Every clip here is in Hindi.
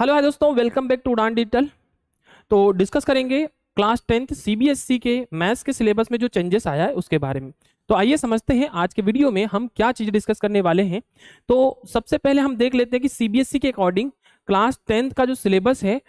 हेलो है दोस्तों welcome back to Udaan digital तो डिस्कस करेंगे क्लास टेंथ सीबीएसई के मैथ्स के सिलेबस में जो चेंजेस आया है उसके बारे में तो आइए समझते हैं आज के वीडियो में हम क्या चीज़ डिस्कस करने वाले हैं तो सबसे पहले हम देख लेते हैं कि सीबीएसई e के अकॉर्डिंग क्लास टेंथ का जो सिलेबस है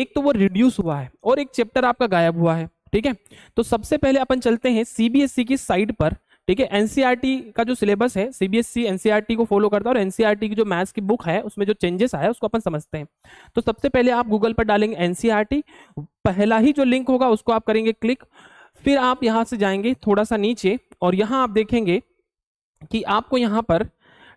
एक तो वो रिड्यूस हुआ है और एक चैप्टर आपका गायब हुआ है ठीक है तो सबसे पहले अपन चलते हैं सीबीएसई e की साइट पर ठीक है एनसीईआरटी e का जो सिलेबस है सीबीएसई एनसीईआरटी e e को फॉलो करता है और एनसीईआरटी की जो मैथ्स की बुक है उसमें जो चेंजेस आया उसको अपन समझते हैं तो सबसे पहले आप गूगल पर डालेंगे एनसीईआरटी पहला ही जो लिंक होगा उसको आप करेंगे क्लिक फिर आप यहाँ से जाएंगे थोड़ा सा नीचे और यहाँ आप देखेंगे कि आपको यहाँ पर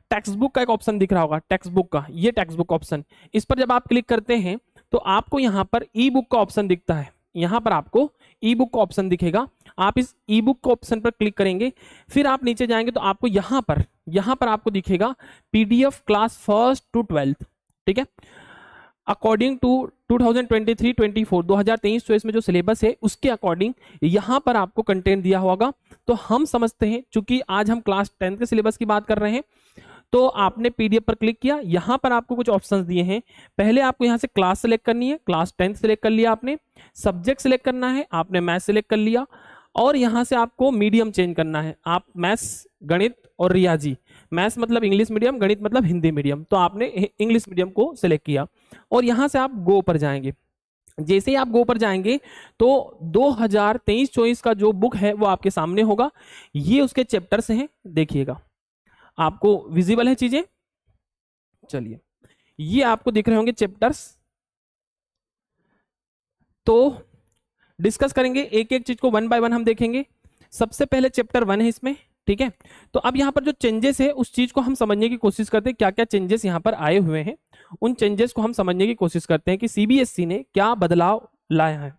टेक्स्ट बुक का एक ऑप्शन दिख रहा होगा टेक्स्ट बुक का ये टेक्स्ट बुक ऑप्शन इस पर जब आप क्लिक करते हैं तो आपको यहाँ पर ई बुक का ऑप्शन दिखता है यहाँ पर आपको ई बुक का ऑप्शन दिखेगा आप इस ई बुक के ऑप्शन पर क्लिक करेंगे फिर आप नीचे जाएंगे तो आपको यहां पर यहां पर आपको दिखेगा PDF class first to twelfth ठीक है अकॉर्डिंग टू 2023 24 2023 24 में जो सिलेबस है उसके अकॉर्डिंग यहां पर आपको कंटेंट दिया होगा तो हम समझते हैं चूंकि आज हम क्लास टेंथ के सिलेबस की बात कर रहे हैं तो आपने पीडीएफ पर क्लिक किया यहाँ पर आपको कुछ ऑप्शंस दिए हैं पहले आपको यहाँ से क्लास सेलेक्ट करनी है क्लास टेंथ सेलेक्ट कर लिया आपने सब्जेक्ट सेलेक्ट करना है आपने मैथ सेलेक्ट कर लिया और यहाँ से आपको मीडियम चेंज करना है आप मैथ्स गणित और रियाजी मैथ्स मतलब इंग्लिश मीडियम गणित मतलब हिंदी मीडियम तो आपने इंग्लिश मीडियम को सिलेक्ट किया और यहाँ से आप गो पर जाएंगे जैसे ही आप गो पर जाएंगे तो 2023 चौबीस का जो बुक है वो आपके सामने होगा ये उसके चैप्टर्स हैं देखिएगा आपको विजिबल है चीज़ें चलिए ये आपको दिख रहे होंगे चैप्टर्स तो डिस्कस करेंगे एक एक चीज को वन बाय वन हम देखेंगे सबसे पहले चैप्टर वन है इसमें ठीक है तो अब यहाँ पर जो चेंजेस है उस चीज को हम समझने की कोशिश करते हैं क्या क्या चेंजेस यहाँ पर आए हुए हैं उन चेंजेस को हम समझने की कोशिश करते हैं कि सीबीएसई e ने क्या बदलाव लाया है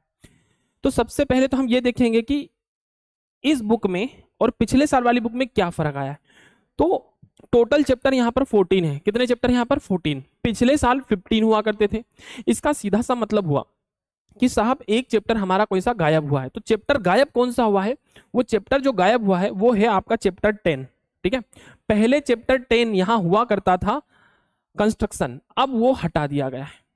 तो सबसे पहले तो हम ये देखेंगे कि इस बुक में और पिछले साल वाली बुक में क्या फर्क आया है तो टोटल चैप्टर यहाँ पर 14 है कितने चैप्टर यहाँ पर 14 पिछले साल 15 हुआ करते थे इसका सीधा सा मतलब हुआ कि साहब एक चैप्टर हमारा कोई सा गायब हुआ है तो चैप्टर गायब कौन सा हुआ है वो चैप्टर जो गायब हुआ है वो है आपका चैप्टर टेन ठीक है पहले चैप्टर टेन यहाँ हुआ करता था कंस्ट्रक्शन अब वो हटा दिया गया है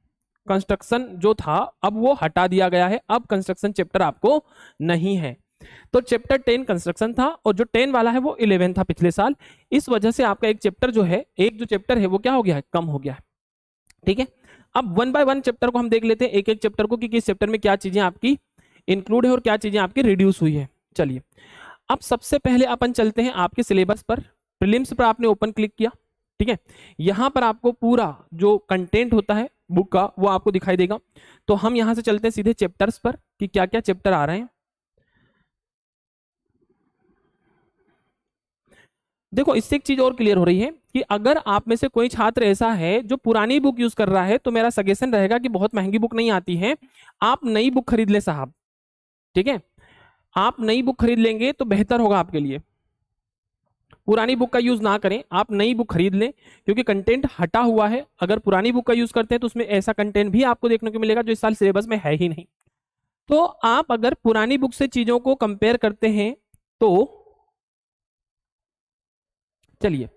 कंस्ट्रक्शन जो था अब वो हटा दिया गया है अब कंस्ट्रक्शन चैप्टर आपको नहीं है तो चैप्टर टेन कंस्ट्रक्शन था और जो टेन वाला है वो इलेवन था पिछले साल इस वजह से आपका एक चैप्टर जो है एक जो चैप्टर है वो क्या हो गया है कम हो गया है ठीक है अब वन बाय वन चैप्टर को हम देख लेते हैं एक एक चैप्टर को कि किस चैप्टर में क्या चीजें आपकी इंक्लूड है और क्या चीजें आपकी रिड्यूस हुई है चलिए अब सबसे पहले अपन चलते हैं आपके सिलेबस पर प्रिलिम्स पर आपने ओपन क्लिक किया ठीक है यहां पर आपको पूरा जो कंटेंट होता है बुक का वो आपको दिखाई देगा तो हम यहां से चलते हैं सीधे चैप्टर्स पर कि क्या क्या चैप्टर आ रहे हैं देखो इससे एक चीज और क्लियर हो रही है कि अगर आप में से कोई छात्र ऐसा है जो पुरानी बुक यूज कर रहा है तो मेरा सजेशन रहेगा कि बहुत महंगी बुक नहीं आती है आप नई बुक खरीद ले साहब ठीक है आप नई बुक खरीद लेंगे तो बेहतर होगा आपके लिए पुरानी बुक का यूज ना करें आप नई बुक खरीद लें क्योंकि कंटेंट हटा हुआ है अगर पुरानी बुक का यूज करते हैं तो उसमें ऐसा कंटेंट भी आपको देखने को मिलेगा जो इस साल सिलेबस में है ही नहीं तो आप अगर पुरानी बुक से चीजों को कंपेयर करते हैं तो चलिए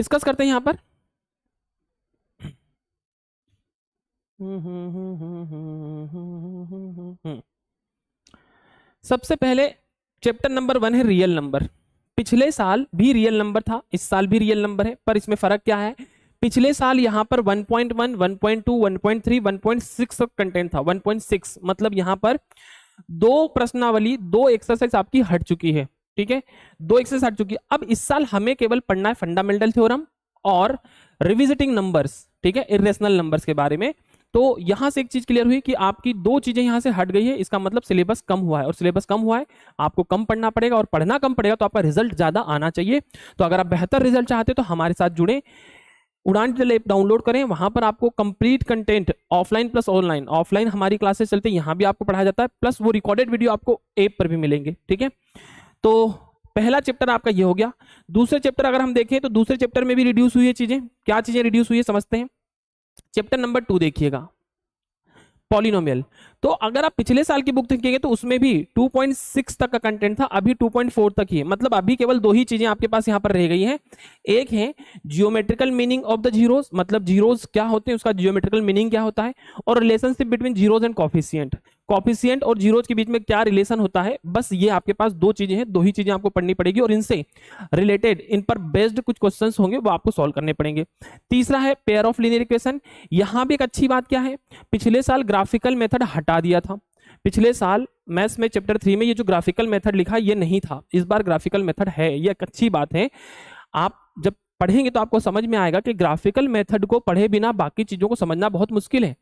डिस्कस करते हैं यहां पर सबसे पहले चैप्टर नंबर वन है रियल नंबर पिछले साल भी रियल नंबर था इस साल भी रियल नंबर है पर इसमें फर्क क्या है पिछले साल यहां पर 1.1, 1.2, 1.3, 1.6 कंटेंट था 1.6 मतलब यहां पर दो प्रश्नावली दो एक्सरसाइज आपकी हट चुकी है ठीक है दो एक्सरसाइज हट चुकी है अब इस साल हमें केवल पढ़ना है फंडामेंटल थ्योरम और रिविजिटिंग नंबर्स ठीक है इरेशनल नंबर्स के बारे में तो यहां से एक चीज क्लियर हुई कि आपकी दो चीजें यहां से हट गई है इसका मतलब सिलेबस कम हुआ है और सिलेबस कम हुआ है आपको कम पढ़ना पड़ेगा और पढ़ना कम पड़ेगा तो आपका रिजल्ट ज्यादा आना चाहिए तो अगर आप बेहतर रिजल्ट चाहते तो हमारे साथ जुड़े उड़ान डिजिटल ऐप डाउनलोड करें वहां पर आपको complete content offline plus online offline हमारी क्लासेस चलते हैं यहां भी आपको पढ़ाया जाता है प्लस वो रिकॉर्डेड वीडियो आपको ऐप पर भी मिलेंगे ठीक है तो पहला चैप्टर आपका ये हो गया दूसरे चैप्टर अगर हम देखें तो दूसरे चैप्टर में भी रिड्यूस हुई है चीजें क्या चीजें रिड्यूस हुई है समझते हैं चैप्टर नंबर टू देखिएगा पॉलिनोमियल तो अगर आप पिछले साल की बुक देखेंगे तो उसमें भी 2.6 तक का कंटेंट था अभी 2.4 तक ही है मतलब अभी केवल दो ही चीजें आपके पास यहाँ पर रह गई हैं एक है geometrical meaning of the zeros मतलब जीरोस क्या होते हैं उसका जियोमेट्रिकल मीनिंग क्या होता है और relationship between zeros and coefficient coefficient और जीरोज के बीच में क्या रिलेशन होता है बस ये आपके पास दो चीजें हैं दो ही चीजें आपको पढ़नी पड़ेगी और इनसे रिलेटेड इन पर बेस्ड कुछ क्वेश्चन होंगे वो आपको सॉल्व करने पड़ेंगे तीसरा है पेयर ऑफ लिनियर इक्वेशन यहाँ भी एक अच्छी बात क्या है पिछले साल ग्राफिकल मेथड हटा दिया था पिछले साल मैथ्स में चैप्टर थ्री में ये जो ग्राफिकल मेथड लिखा ये नहीं था इस बार ग्राफिकल मेथड है ये एक अच्छी बात है आप जब पढ़ेंगे तो आपको समझ में आएगा कि ग्राफिकल मेथड को पढ़े बिना बाकी चीज़ों को समझना बहुत मुश्किल है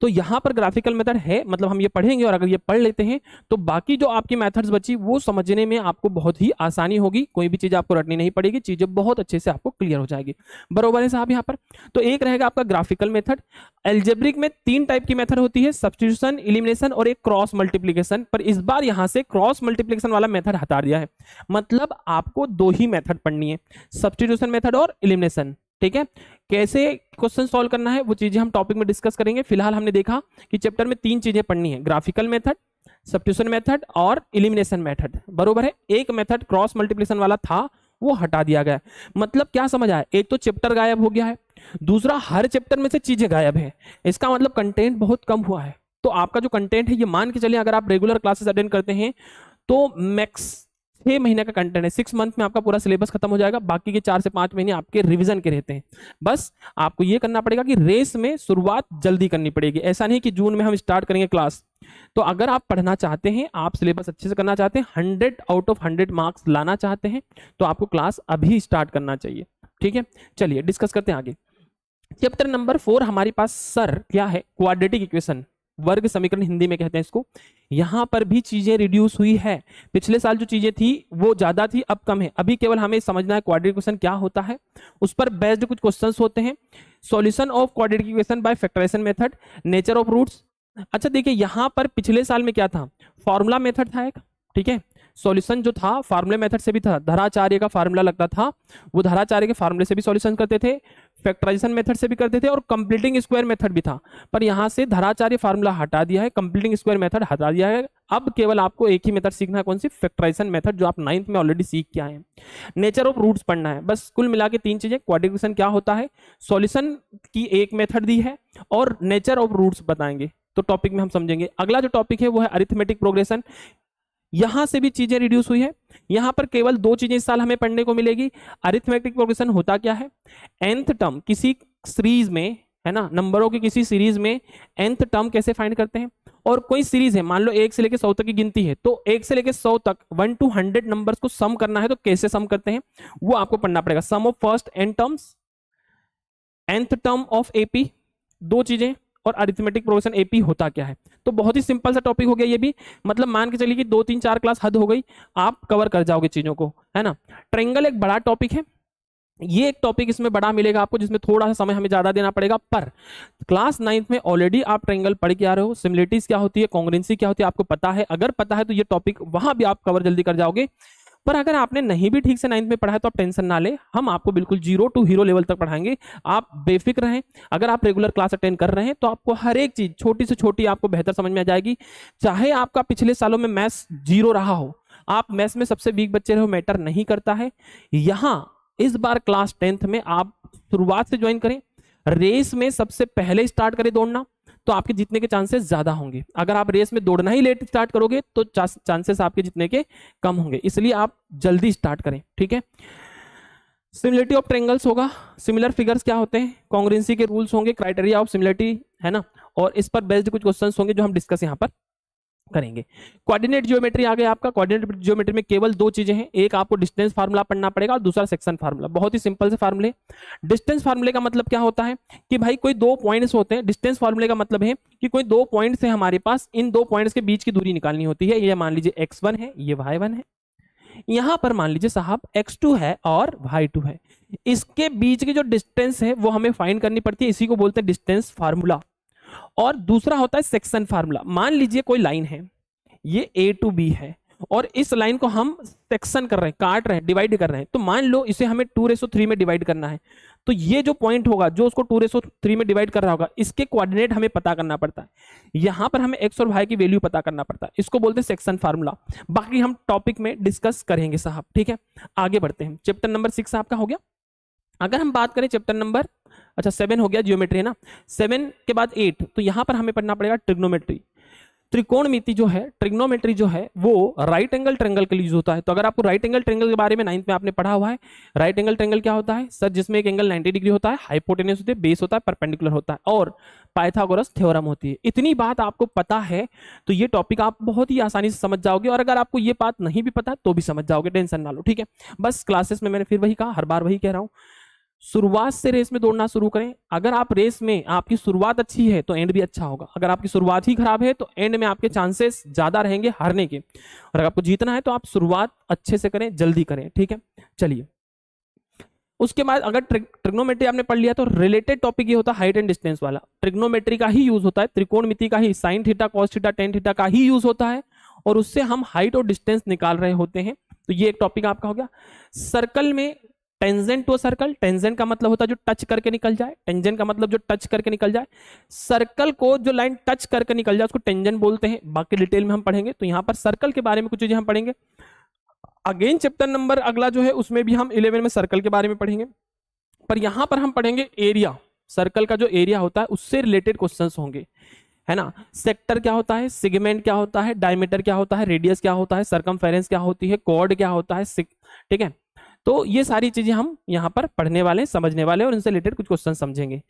तो यहाँ पर ग्राफिकल मेथड है मतलब हम ये पढ़ेंगे और अगर ये पढ़ लेते हैं तो बाकी जो आपकी मेथड्स बची वो समझने में आपको बहुत ही आसानी होगी कोई भी चीज़ आपको रटनी नहीं पड़ेगी चीज़ें बहुत अच्छे से आपको क्लियर हो जाएगी बरोबर है साहब यहाँ पर तो एक रहेगा आपका ग्राफिकल मेथड एल्जेब्रिक में तीन टाइप की मेथड होती है सब्सटीट्यूशन इलिमिनेशन और एक क्रॉस मल्टीप्लीकेशन पर इस बार यहाँ से क्रॉस मल्टीप्लीकेशन वाला मेथड हटा दिया है मतलब आपको दो ही मेथड पढ़नी है सब्सटीट्यूशन मेथड और इलिमिनेशन ठीक है कैसे क्वेश्चन सॉल्व करना है वो चीजें हम टॉपिक में डिस्कस करेंगे फिलहाल हमने देखा कि चैप्टर में तीन चीजें पढ़नी है ग्राफिकल मेथड सब्ट्यूशन मेथड और इलिमिनेशन मेथड बरोबर है एक मेथड क्रॉस मल्टीप्लिकेशन वाला था वो हटा दिया गया मतलब क्या समझ आया एक तो चैप्टर गायब हो गया है दूसरा हर चैप्टर में से चीजें गायब है इसका मतलब कंटेंट बहुत कम हुआ है तो आपका जो कंटेंट है ये मान के चलिए अगर आप रेगुलर क्लासेस अटेंड करते हैं तो मैक्स छह महीने का कंटेंट है सिक्स मंथ में आपका पूरा सिलेबस खत्म हो जाएगा बाकी के चार से पांच महीने आपके रिविजन के रहते हैं बस आपको ये करना पड़ेगा कि रेस में शुरुआत जल्दी करनी पड़ेगी ऐसा नहीं कि जून में हम स्टार्ट करेंगे क्लास तो अगर आप पढ़ना चाहते हैं आप सिलेबस अच्छे से करना चाहते हैं hundred out of hundred marks लाना चाहते हैं तो आपको क्लास अभी स्टार्ट करना चाहिए ठीक है चलिए डिस्कस करते हैं आगे चैप्टर नंबर फोर हमारे पास सर क्या है क्वाड्रेटिक इक्वेशन वर्ग समीकरण हिंदी में कहते हैं इसको यहाँ पर भी चीजें रिड्यूस हुई है पिछले साल जो चीजें थी वो ज्यादा थी अब कम है अभी केवल हमें समझना है क्वाड्रेटिक क्वेश्चन क्या होता है उस पर बेस्ड कुछ क्वेश्चन होते हैं solution of quadratic equation by factorisation method nature of roots अच्छा देखिए यहाँ पर पिछले साल में क्या था फॉर्मूला मेथड था एक ठीक है सॉल्यूशन जो था फार्मूले मेथड से भी था धराचार्य का फार्मूला लगता था वो धराचार्य के फार्मूले से भी सॉल्यूशन करते थे फैक्टराइजेशन मेथड से भी करते थे और कंप्लीटिंग स्क्वायर मेथड भी था पर यहाँ से धराचार्य फार्मूला हटा दिया है कंप्लीटिंग स्क्वायर मेथड हटा दिया है अब केवल आपको एक ही मेथड सीखना है कौन सी फैक्टराइजेशन मेथड जो आप नाइन्थ में ऑलरेडी सीख के आए नेचर ऑफ रूट्स पढ़ना है बस कुल मिला के तीन चीजें क्वाड्रिकेशन क्या होता है सोल्यूशन की एक मेथड दी है और नेचर ऑफ रूट्स बताएंगे तो टॉपिक में हम समझेंगे अगला जो टॉपिक है वो है अरिथमेटिक प्रोग्रेशन यहां से भी चीजें रिड्यूस हुई है यहां पर केवल दो चीजें इस साल हमें पढ़ने को मिलेगी अरिथमेटिक प्रोग्रेशन होता क्या है एंथ टर्म किसी सीरीज में है ना नंबरों की किसी सीरीज में एंथ टर्म कैसे फाइंड करते हैं और कोई सीरीज है मान लो एक से लेकर सौ तक की गिनती है तो एक से लेकर सौ तक वन टू हंड्रेड नंबर को सम करना है तो कैसे सम करते हैं वो आपको पढ़ना पड़ेगा sum of first and terms nth term of AP दो चीजें और अरिथमेटिक प्रोग्रेशन एपी होता क्या है तो बहुत ही सिंपल सा टॉपिक हो गया ये भी मतलब मान के चलिए कि दो तीन चार क्लास हद हो गई आप कवर कर जाओगे चीज़ों को है ना ट्रेंगल एक बड़ा टॉपिक है ये एक टॉपिक इसमें बड़ा मिलेगा आपको जिसमें थोड़ा सा समय हमें ज़्यादा देना पड़ेगा पर क्लास नाइन्थ में ऑलरेडी आप ट्रेंगल पढ़ के आ रहे हो सिमिलिटीज क्या होती है कॉन्ग्रेंसी क्या होती है आपको पता है अगर पता है तो ये टॉपिक वहां भी आप कवर जल्दी कर जाओगे पर अगर आपने नहीं भी ठीक से नाइन्थ में पढ़ा है तो आप टेंशन ना ले हम आपको बिल्कुल जीरो टू हीरो लेवल तक पढ़ाएंगे आप बेफिक्र रहें अगर आप रेगुलर क्लास अटेंड कर रहे हैं तो आपको हर एक चीज़ छोटी से छोटी आपको बेहतर समझ में आ जाएगी चाहे आपका पिछले सालों में मैथ्स जीरो रहा हो आप मैथ्स में सबसे वीक बच्चे रहे मैटर नहीं करता है यहाँ इस बार क्लास टेंथ में आप शुरुआत से ज्वाइन करें रेस में सबसे पहले स्टार्ट करें दौड़ना तो आपके जीतने के चांसेस ज्यादा होंगे अगर आप रेस में दौड़ना ही लेट स्टार्ट करोगे तो चांसेस आपके जीतने के कम होंगे इसलिए आप जल्दी स्टार्ट करें ठीक है सिमिलरिटी ऑफ ट्रेंगल्स होगा सिमिलर फिगर्स क्या होते हैं कांग्रेंसी के रूल्स होंगे क्राइटेरिया ऑफ सिमिलरिटी है ना और इस पर बेस्ड कुछ क्वेश्चन होंगे जो हम डिस्कस यहाँ पर करेंगे कोऑर्डिनेट ज्योमेट्री आ गया आपका कोऑर्डिनेट ज्योमेट्री में केवल दो चीजें हैं एक आपको डिस्टेंस फार्मूला पढ़ना पड़ेगा और दूसरा सेक्शन फार्मूला बहुत ही सिंपल से फार्मूले डिस्टेंस फार्मूले का मतलब क्या होता है कि भाई कोई दो पॉइंट्स होते हैं डिस्टेंस फार्मूले का मतलब है कि कोई दो पॉइंट्स है हमारे पास इन दो पॉइंट्स के बीच की दूरी निकालनी होती है ये मान लीजिए एक्स वन है ये वाई वन है यहां पर मान लीजिए साहब टू है और टू है इसके बीच की जो डिस्टेंस है वो हमें फाइंड करनी पड़ती है इसी को बोलते हैं डिस्टेंस फार्मूला और दूसरा होता है सेक्शन फार्मूला मान लीजिए कोई लाइन है ये ए टू बी है और इस लाइन को हम सेक्शन कर रहे हैं काट रहे हैं डिवाइड कर रहे हैं तो मान लो इसे हमें टू रेसो थ्री में डिवाइड करना है तो ये जो पॉइंट होगा जो उसको टू रेसो थ्री में डिवाइड कर रहा होगा इसके कोऑर्डिनेट हमें पता करना पड़ता है यहां पर हमें एक्स और वाई की वैल्यू पता करना पड़ता है इसको बोलते हैं सेक्शन फार्मूला बाकी हम टॉपिक में डिस्कस करेंगे साहब ठीक है आगे बढ़ते हैं चैप्टर नंबर सिक्स आपका हो गया अगर हम बात करें चैप्टर नंबर अच्छा सेवन हो गया जियोमेट्री है ना सेवन के बाद एट तो यहाँ पर हमें पढ़ना पड़ेगा ट्रिग्नोमेट्री त्रिकोणमिति जो है ट्रिग्नोमेट्री जो है वो राइट एंगल ट्रेंगल के लिए यूज होता है तो अगर आपको राइट एंगल ट्रेंगल के बारे में नाइन्थ में आपने पढ़ा हुआ है राइट एंगल ट्रेंगल क्या होता है सर जिसमें एक एंगल 90 डिग्री होता है हाइपोटेनियस होती है बेस होता है परपेंडिकुलर होता है और पाइथागोरस थ्योरम होती है इतनी बात आपको पता है तो ये टॉपिक आप बहुत ही आसानी से समझ जाओगे और अगर आपको ये बात नहीं भी पता तो भी समझ जाओगे टेंशन ना लो ठीक है बस क्लासेस में मैंने फिर वही कहा हर बार वही कह रहा हूँ शुरुआत से रेस में दौड़ना शुरू करें अगर आप रेस में आपकी शुरुआत अच्छी है तो एंड भी अच्छा होगा अगर आपकी शुरुआत ही खराब है तो एंड में आपके चांसेस ज़्यादा रहेंगे हारने के और अगर आपको जीतना है तो आप शुरुआत अच्छे से करें जल्दी करें ठीक है चलिए उसके बाद अगर ट्रिग्नोमेट्री आपने पढ़ लिया तो रिलेटेड टॉपिक ये होता है हाइट एंड डिस्टेंस वाला ट्रिग्नोमेट्री का ही यूज होता है मिति का ही sine theta cos theta tan theta का ही यूज होता है और उससे हम हाइट और डिस्टेंस निकाल रहे होते हैं तो ये एक टॉपिक आपका हो गया सर्कल में टेंजेंट टू सर्कल टेंजेंट का मतलब होता है जो टच करके निकल जाए टेंजेंट का मतलब जो टच करके निकल जाए सर्कल को जो लाइन टच करके निकल जाए उसको टेंजेंट बोलते हैं बाकी डिटेल में हम पढ़ेंगे तो यहाँ पर सर्कल के बारे में कुछ चीजें हम पढ़ेंगे अगेन चैप्टर नंबर अगला जो है उसमें भी हम इलेवन में सर्कल के बारे में पढ़ेंगे पर यहाँ पर हम पढ़ेंगे एरिया सर्कल का जो एरिया होता है उससे रिलेटेड क्वेश्चन होंगे है ना सेक्टर क्या होता है सिगमेंट क्या होता है डायमीटर क्या होता है रेडियस क्या होता है सरकम क्या होती है कॉर्ड क्या होता है ठीक है तो ये सारी चीज़ें हम यहाँ पर पढ़ने वाले हैं समझने वाले हैं और इनसे रिलेटेड कुछ क्वेश्चन समझेंगे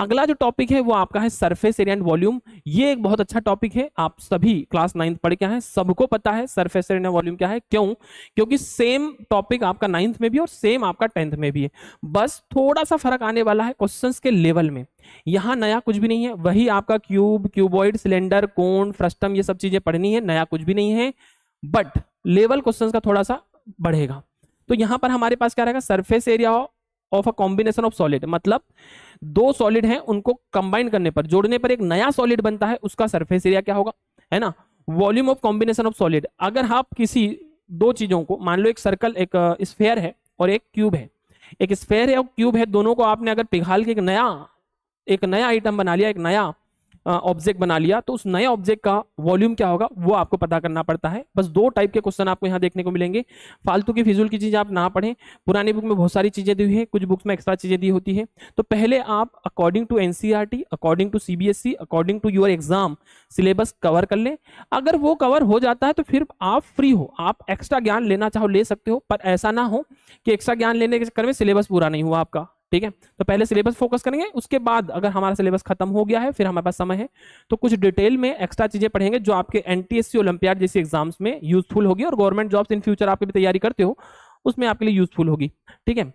अगला जो टॉपिक है वो आपका है सरफेस एरिया एंड वॉल्यूम ये एक बहुत अच्छा टॉपिक है आप सभी क्लास नाइन्थ पढ़ क्या है सबको पता है सरफेस एरिया वॉल्यूम क्या है क्यों क्योंकि सेम टॉपिक आपका नाइन्थ में भी और सेम आपका टेंथ में भी है बस थोड़ा सा फर्क आने वाला है क्वेश्चन के लेवल में यहाँ नया कुछ भी नहीं है वही आपका cube cuboid cylinder cone frustum ये सब चीजें पढ़नी है नया कुछ भी नहीं है बट लेवल क्वेश्चन का थोड़ा सा बढ़ेगा तो यहां पर हमारे पास क्या रहेगा surface area of a combination of solid मतलब दो सॉलिड हैं उनको कंबाइन करने पर जोड़ने पर एक नया सॉलिड बनता है उसका सरफेस एरिया क्या होगा है ना volume of combination of solid अगर आप हाँ किसी दो चीजों को मान लो एक सर्कल एक स्फेयर है और एक क्यूब है एक स्फेयर है और क्यूब है दोनों को आपने अगर पिघाल के एक नया एक नया आइटम बना लिया एक नया ऑब्जेक्ट बना लिया तो उस नए ऑब्जेक्ट का वॉल्यूम क्या होगा वो आपको पता करना पड़ता है बस दो टाइप के क्वेश्चन आपको यहाँ देखने को मिलेंगे फालतू की फिजूल की चीज़ें आप ना पढ़ें पुरानी बुक में बहुत सारी चीज़ें दी हुई है कुछ बुक्स में एक्स्ट्रा चीज़ें दी होती है तो पहले आप according to N according to C according to your exam syllabus cover कर लें अगर वो कवर हो जाता है तो फिर आप फ्री हो आप एक्स्ट्रा ज्ञान लेना चाहो ले सकते हो पर ऐसा ना हो कि एक्स्ट्रा ज्ञान लेने के चक्कर में सिलेबस पूरा नहीं हुआ आपका ठीक है तो पहले सिलेबस फोकस करेंगे उसके बाद अगर हमारा सिलेबस खत्म हो गया है फिर हमारे पास समय है तो कुछ डिटेल में एक्स्ट्रा चीजें पढ़ेंगे जो आपके एनटीएससी ओलंपियाड जैसे एग्जाम्स में यूजफुल होगी और गवर्नमेंट जॉब्स इन फ्यूचर आपकी तैयारी करते हो उसमें आपके लिए यूजफुल होगी ठीक है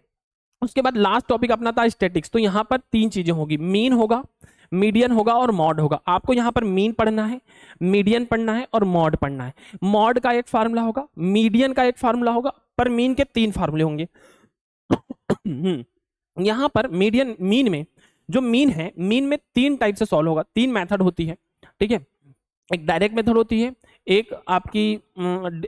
उसके बाद लास्ट टॉपिक अपना था स्टेटिक्स तो यहाँ पर तीन चीजें होगी मीन होगा मीडियन होगा और मॉड होगा आपको यहाँ पर मीन पढ़ना है मीडियन पढ़ना है और मॉड पढ़ना है मॉड का एक फार्मूला होगा मीडियन का एक फार्मूला होगा पर मीन के तीन फार्मूले होंगे हम्म। यहां पर मीडियन मीन में जो मीन है मीन में तीन टाइप से सॉल्व होगा तीन मेथड होती है ठीक है एक डायरेक्ट मेथड होती है एक आपकी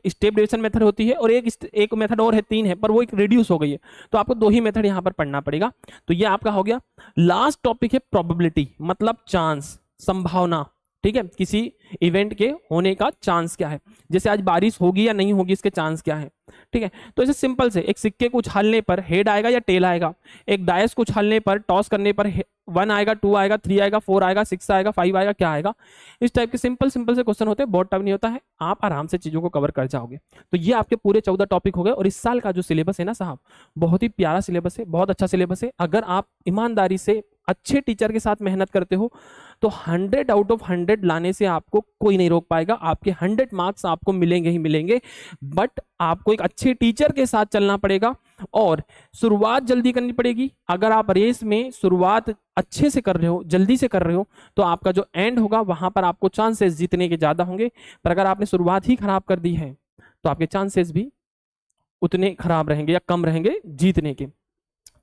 स्टेप डिवीजन मेथड होती है और एक एक मेथड और है तीन है पर वो एक रिड्यूस हो गई है तो आपको दो ही मेथड यहाँ पर पढ़ना पड़ेगा तो ये आपका हो गया लास्ट टॉपिक है प्रोबेबिलिटी मतलब चांस संभावना ठीक है किसी इवेंट के होने का चांस क्या है जैसे आज बारिश होगी या नहीं होगी इसके चांस क्या है ठीक है तो ऐसे सिंपल से एक सिक्के को उछालने पर हेड आएगा या टेल आएगा एक डायस को उछालने पर टॉस करने पर वन आएगा टू आएगा थ्री आएगा फोर आएगा सिक्स आएगा फाइव आएगा क्या आएगा इस टाइप के सिंपल सिंपल से क्वेश्चन होते हैं बहुत टाइम नहीं होता है आप आराम से चीज़ों को कवर कर जाओगे तो ये आपके पूरे चौदह टॉपिक हो गए और इस साल का जो सिलेबस है ना साहब बहुत ही प्यारा सिलेबस है बहुत अच्छा सिलेबस है अगर आप ईमानदारी से अच्छे टीचर के साथ मेहनत करते हो तो 100 आउट ऑफ 100 लाने से आपको कोई नहीं रोक पाएगा आपके 100 मार्क्स आपको मिलेंगे ही मिलेंगे बट आपको एक अच्छे टीचर के साथ चलना पड़ेगा और शुरुआत जल्दी करनी पड़ेगी अगर आप रेस में शुरुआत अच्छे से कर रहे हो जल्दी से कर रहे हो तो आपका जो एंड होगा वहां पर आपको चांसेस जीतने के ज़्यादा होंगे पर अगर आपने शुरुआत ही खराब कर दी है तो आपके चांसेस भी उतने खराब रहेंगे या कम रहेंगे जीतने के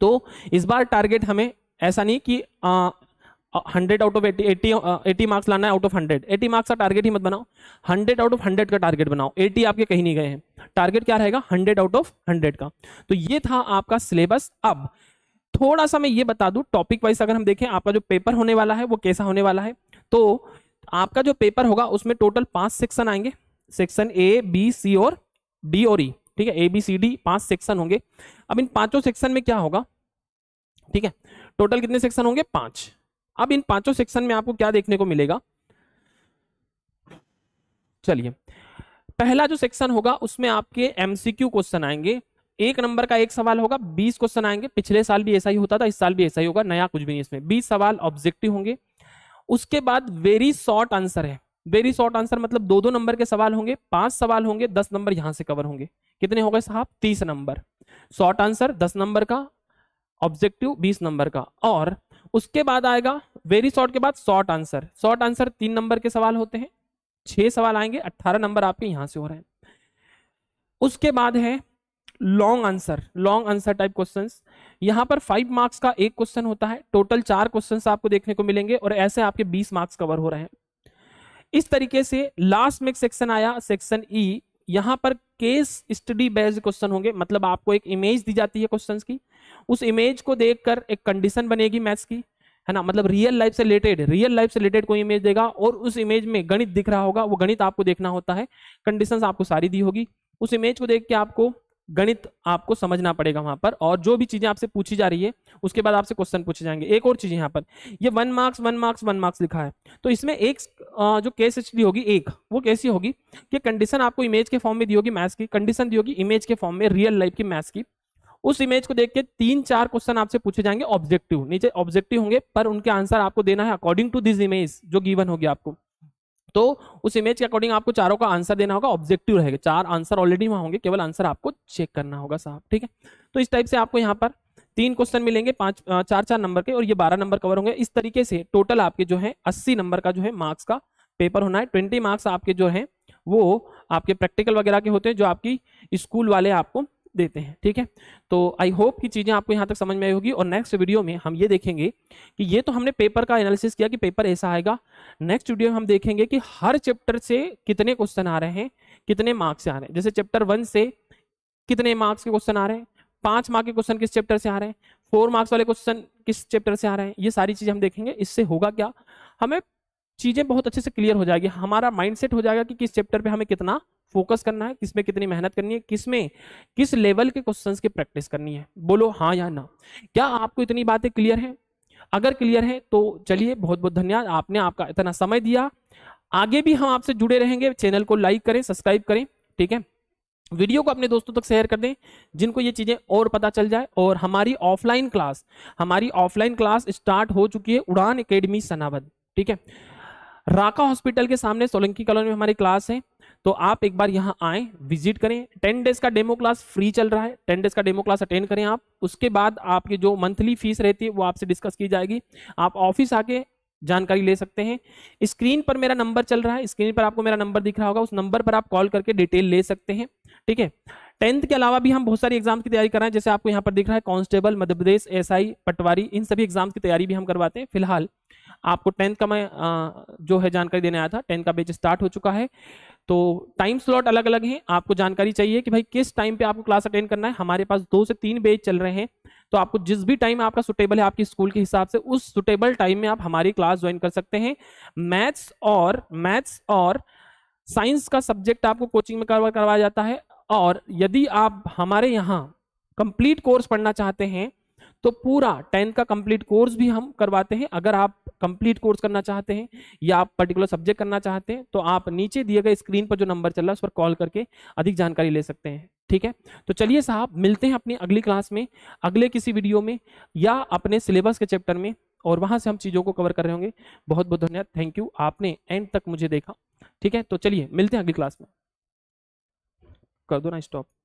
तो इस बार टारगेट हमें ऐसा नहीं कि hundred out of eighty eighty eighty marks लाना है out of hundred eighty marks का टारगेट ही मत बनाओ हंड्रेड आउट ऑफ हंड्रेड का टारगेट बनाओ एटी आपके कहीं नहीं गए हैं टारगेट क्या रहेगा हंड्रेड आउट ऑफ हंड्रेड का तो ये था आपका सिलेबस अब थोड़ा सा मैं ये बता दूं टॉपिक वाइज अगर हम देखें आपका जो पेपर होने वाला है वो कैसा होने वाला है तो आपका जो पेपर होगा उसमें टोटल पांच सेक्शन आएंगे सेक्शन ए बी सी और डी और ई e. ठीक है ए बी सी डी पांच सेक्शन होंगे अब इन पांचों सेक्शन में क्या होगा ठीक है टोटल कितने सेक्शन होंगे पांच अब इन पांचों सेक्शन में आपको क्या देखने को मिलेगा चलिए पहला जो सेक्शन होगा उसमें आपके एमसीक्यू क्वेश्चन आएंगे एक नंबर का एक सवाल होगा बीस क्वेश्चन आएंगे पिछले साल भी ऐसा ही होता था इस साल भी ऐसा ही होगा नया कुछ भी नहीं इसमें बीस सवाल ऑब्जेक्टिव होंगे उसके बाद वेरी शॉर्ट आंसर है वेरी शॉर्ट आंसर मतलब दो दो नंबर के सवाल होंगे पांच सवाल होंगे दस नंबर यहां से कवर होंगे कितने हो गए साहब तीस नंबर शॉर्ट आंसर दस नंबर का ऑब्जेक्टिव बीस नंबर का और उसके बाद आएगा वेरी शॉर्ट के बाद शॉर्ट आंसर शॉर्ट आंसर तीन नंबर के सवाल होते हैं छह सवाल आएंगे अट्ठारह नंबर आपके यहां से हो रहे हैं उसके बाद है long answer long answer type question यहां पर फाइव मार्क्स का एक क्वेश्चन होता है टोटल चार क्वेश्चन आपको देखने को मिलेंगे और ऐसे आपके बीस मार्क्स कवर हो रहे हैं इस तरीके से लास्ट में सेक्शन आया सेक्शन ई यहां पर केस स्टडी बेस्ड क्वेश्चन होंगे मतलब आपको एक इमेज दी जाती है क्वेश्चन की उस इमेज को देखकर एक कंडीशन बनेगी मैथ्स की है ना मतलब रियल लाइफ से रिलेटेड रियल लाइफ से रिलेटेड कोई इमेज देगा और उस इमेज में गणित दिख रहा होगा वो गणित आपको देखना होता है कंडीशन आपको सारी दी होगी उस इमेज को देख के आपको गणित आपको समझना पड़ेगा वहां पर और जो भी चीजें आपसे पूछी जा रही है उसके बाद आपसे क्वेश्चन पूछे जाएंगे एक और चीज यहाँ पर ये one marks one marks one marks लिखा है तो इसमें एक जो केस स्टडी होगी एक वो कैसी होगी कि कंडीशन आपको इमेज के फॉर्म में दी होगी मैथ्स की कंडीशन दी होगी इमेज के फॉर्म में रियल लाइफ की मैथ्स की उस इमेज को देख के तीन चार क्वेश्चन आपसे पूछे जाएंगे ऑब्जेक्टिव नीचे ऑब्जेक्टिव होंगे पर उनके आंसर आपको देना है अकॉर्डिंग टू दिस इमेज जो गिवन होगी आपको तो उस इमेज के अकॉर्डिंग आपको चारों का आंसर देना होगा ऑब्जेक्टिव रहेगा चार आंसर ऑलरेडी वहां होंगे केवल आंसर आपको चेक करना होगा साहब ठीक है तो इस टाइप से आपको यहाँ पर तीन क्वेश्चन मिलेंगे पांच चार चार नंबर के और ये बारह नंबर कवर होंगे इस तरीके से टोटल आपके जो है अस्सी नंबर का जो है मार्क्स का पेपर होना है ट्वेंटी मार्क्स आपके जो है वो आपके प्रैक्टिकल वगैरह के होते हैं जो आपकी स्कूल वाले आपको देते हैं ठीक है तो आई होप कि चीज़ें आपको यहाँ तक समझ में आई होगी और नेक्स्ट वीडियो में हम ये देखेंगे कि ये तो हमने पेपर का एनालिसिस किया कि पेपर ऐसा आएगा नेक्स्ट वीडियो में हम देखेंगे कि हर चैप्टर से कितने क्वेश्चन आ रहे हैं कितने मार्क्स आ रहे हैं जैसे चैप्टर वन से कितने मार्क्स के क्वेश्चन आ रहे हैं पाँच मार्क के क्वेश्चन किस चैप्टर से आ रहे हैं फोर मार्क्स वाले क्वेश्चन किस चैप्टर से आ रहे हैं ये सारी चीज़ें हम देखेंगे इससे होगा क्या हमें चीज़ें बहुत अच्छे से क्लियर हो जाएगी हमारा सेट हो जाएगा कि किस चैप्टर पर हमें कितना फोकस करना है किसमें कितनी मेहनत करनी है किसमें किस लेवल के क्वेश्चंस की प्रैक्टिस करनी है बोलो हाँ या ना क्या आपको इतनी बातें क्लियर हैं अगर क्लियर है तो चलिए बहुत बहुत धन्यवाद आपने आपका इतना समय दिया आगे भी हम आपसे जुड़े रहेंगे चैनल को लाइक करें सब्सक्राइब करें ठीक है वीडियो को अपने दोस्तों तक शेयर कर दें जिनको ये चीज़ें और पता चल जाए और हमारी ऑफलाइन क्लास हमारी ऑफलाइन क्लास स्टार्ट हो चुकी है उड़ान एकेडमी सनावद ठीक है राका हॉस्पिटल के सामने सोलंकी कॉलोनी में हमारी क्लास है तो आप एक बार यहाँ आए विजिट करें टेन डेज का डेमो क्लास फ्री चल रहा है टेन डेज का डेमो क्लास अटेंड करें आप उसके बाद आपकी जो मंथली फीस रहती है वो आपसे डिस्कस की जाएगी आप ऑफिस आके जानकारी ले सकते हैं स्क्रीन पर मेरा नंबर चल रहा है स्क्रीन पर आपको मेरा नंबर दिख रहा होगा उस नंबर पर आप कॉल करके डिटेल ले सकते हैं ठीक है टेंथ के अलावा भी हम बहुत सारी एग्जाम्स की तैयारी कर रहे हैं जैसे आपको यहाँ पर दिख रहा है कांस्टेबल मध्यप्रदेश एसआई पटवारी इन सभी एग्जाम्स की तैयारी भी हम करवाते हैं फिलहाल आपको टेंथ का मैं जो है जानकारी देने आया था टेंथ का बेच स्टार्ट हो चुका है तो टाइम स्लॉट अलग अलग हैं आपको जानकारी चाहिए कि भाई किस टाइम पे आपको क्लास अटेंड करना है हमारे पास दो से तीन बेच चल रहे हैं तो आपको जिस भी टाइम आपका सुटेबल है आपके स्कूल के हिसाब से उस सुटेबल टाइम में आप हमारी क्लास ज्वाइन कर सकते हैं मैथ्स और मैथ्स और साइंस का सब्जेक्ट आपको कोचिंग में करवाया जाता है और यदि आप हमारे यहाँ कंप्लीट कोर्स पढ़ना चाहते हैं तो पूरा टेन का कंप्लीट कोर्स भी हम करवाते हैं अगर आप कंप्लीट कोर्स करना चाहते हैं या आप पर्टिकुलर सब्जेक्ट करना चाहते हैं तो आप नीचे दिए गए स्क्रीन पर जो नंबर चल रहा है उस पर कॉल करके अधिक जानकारी ले सकते हैं ठीक है तो चलिए साहब मिलते हैं अपनी अगली क्लास में अगले किसी वीडियो में या अपने सिलेबस के चैप्टर में और वहां से हम चीज़ों को कवर कर रहे होंगे बहुत बहुत धन्यवाद थैंक यू आपने एंड तक मुझे देखा ठीक है तो चलिए मिलते हैं अगली क्लास में कर दो ना स्टॉप